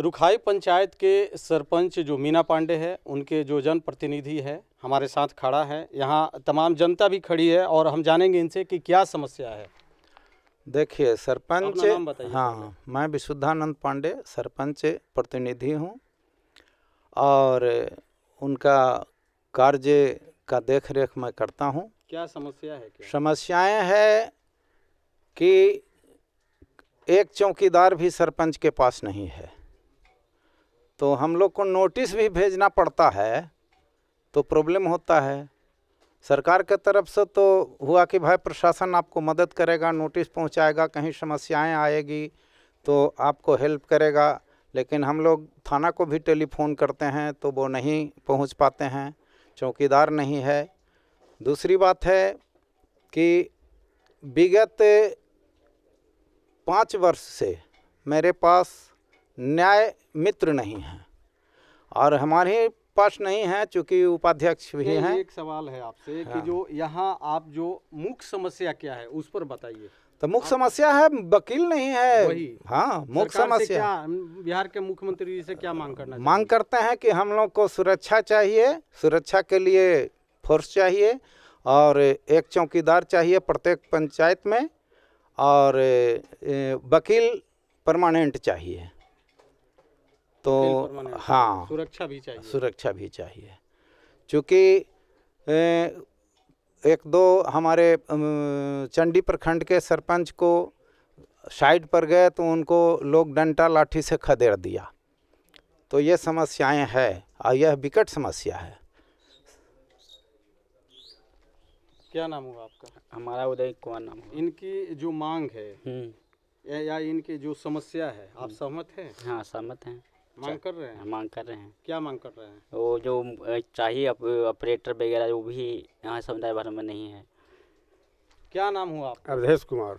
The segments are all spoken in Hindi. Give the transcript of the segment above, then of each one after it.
रुखाई पंचायत के सरपंच जो मीना पांडे हैं उनके जो जनप्रतिनिधि है हमारे साथ खड़ा है यहाँ तमाम जनता भी खड़ी है और हम जानेंगे इनसे कि क्या समस्या है देखिए सरपंच हाँ मैं विशुद्धानंद पांडे सरपंच प्रतिनिधि हूँ और उनका कार्य का देख रेख मैं करता हूँ क्या समस्या है क्या? समस्याएं है कि एक चौकीदार भी सरपंच के पास नहीं है तो हम लोग को नोटिस भी भेजना पड़ता है तो प्रॉब्लम होता है सरकार के तरफ से तो हुआ कि भाई प्रशासन आपको मदद करेगा नोटिस पहुंचाएगा कहीं समस्याएं आएगी तो आपको हेल्प करेगा लेकिन हम लोग थाना को भी टेलीफोन करते हैं तो वो नहीं पहुंच पाते हैं चौकीदार नहीं है दूसरी बात है कि विगत पाँच वर्ष से मेरे पास न्याय मित्र नहीं है और हमारे पास नहीं है चूँकि उपाध्यक्ष भी हैं एक सवाल है आपसे हाँ। कि जो यहाँ आप जो मुख्य समस्या क्या है उस पर बताइए तो मुख्य समस्या है वकील नहीं है हाँ मुख्य समस्या बिहार के मुख्यमंत्री जी से क्या मांग करना मांग करते हैं कि हम लोग को सुरक्षा चाहिए सुरक्षा के लिए फोर्स चाहिए और एक चौकीदार चाहिए प्रत्येक पंचायत में और वकील परमानेंट चाहिए तो हाँ सुरक्षा भी चाहिए सुरक्षा भी चाहिए चूँकि एक दो हमारे चंडी प्रखंड के सरपंच को साइड पर गए तो उनको लोग डंटा लाठी से खदेड़ दिया तो ये समस्याएं हैं और यह विकट समस्या है क्या नाम हुआ आपका हमारा उदय कुमार नाम हुआ। इनकी जो मांग है हम्म। या इनकी जो समस्या है आप हम्म। सहमत हैं हाँ सहमत हैं मांग कर रहे हैं हाँ, मांग कर रहे हैं क्या मांग कर रहे हैं वो जो चाहिए ऑपरेटर अप, वगैरह वो भी यहाँ समुदाय भर में नहीं है क्या नाम हुआ आप अवधेश कुमार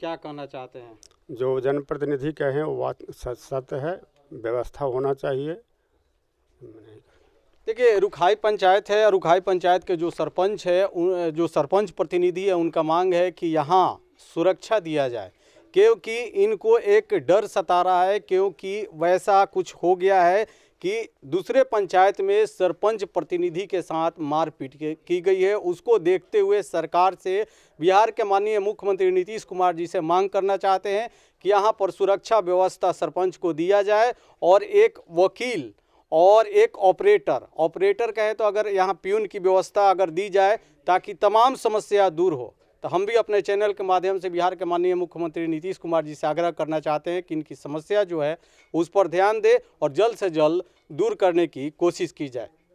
क्या कहना चाहते हैं जो जनप्रतिनिधि हैं वो बात सत्य है व्यवस्था होना चाहिए देखिए रुखाई पंचायत है रुखाई पंचायत के जो सरपंच है जो सरपंच प्रतिनिधि है उनका मांग है कि यहाँ सुरक्षा दिया जाए क्योंकि इनको एक डर सता रहा है क्योंकि वैसा कुछ हो गया है कि दूसरे पंचायत में सरपंच प्रतिनिधि के साथ मारपीट की गई है उसको देखते हुए सरकार से बिहार के माननीय मुख्यमंत्री नीतीश कुमार जी से मांग करना चाहते हैं कि यहाँ पर सुरक्षा व्यवस्था सरपंच को दिया जाए और एक वकील और एक ऑपरेटर ऑपरेटर कहे तो अगर यहाँ प्यून की व्यवस्था अगर दी जाए ताकि तमाम समस्या दूर हो तो हम भी अपने चैनल के माध्यम से बिहार के माननीय मुख्यमंत्री नीतीश कुमार जी से आग्रह करना चाहते हैं कि इनकी समस्या जो है उस पर ध्यान दे और जल्द से जल्द दूर करने की कोशिश की जाए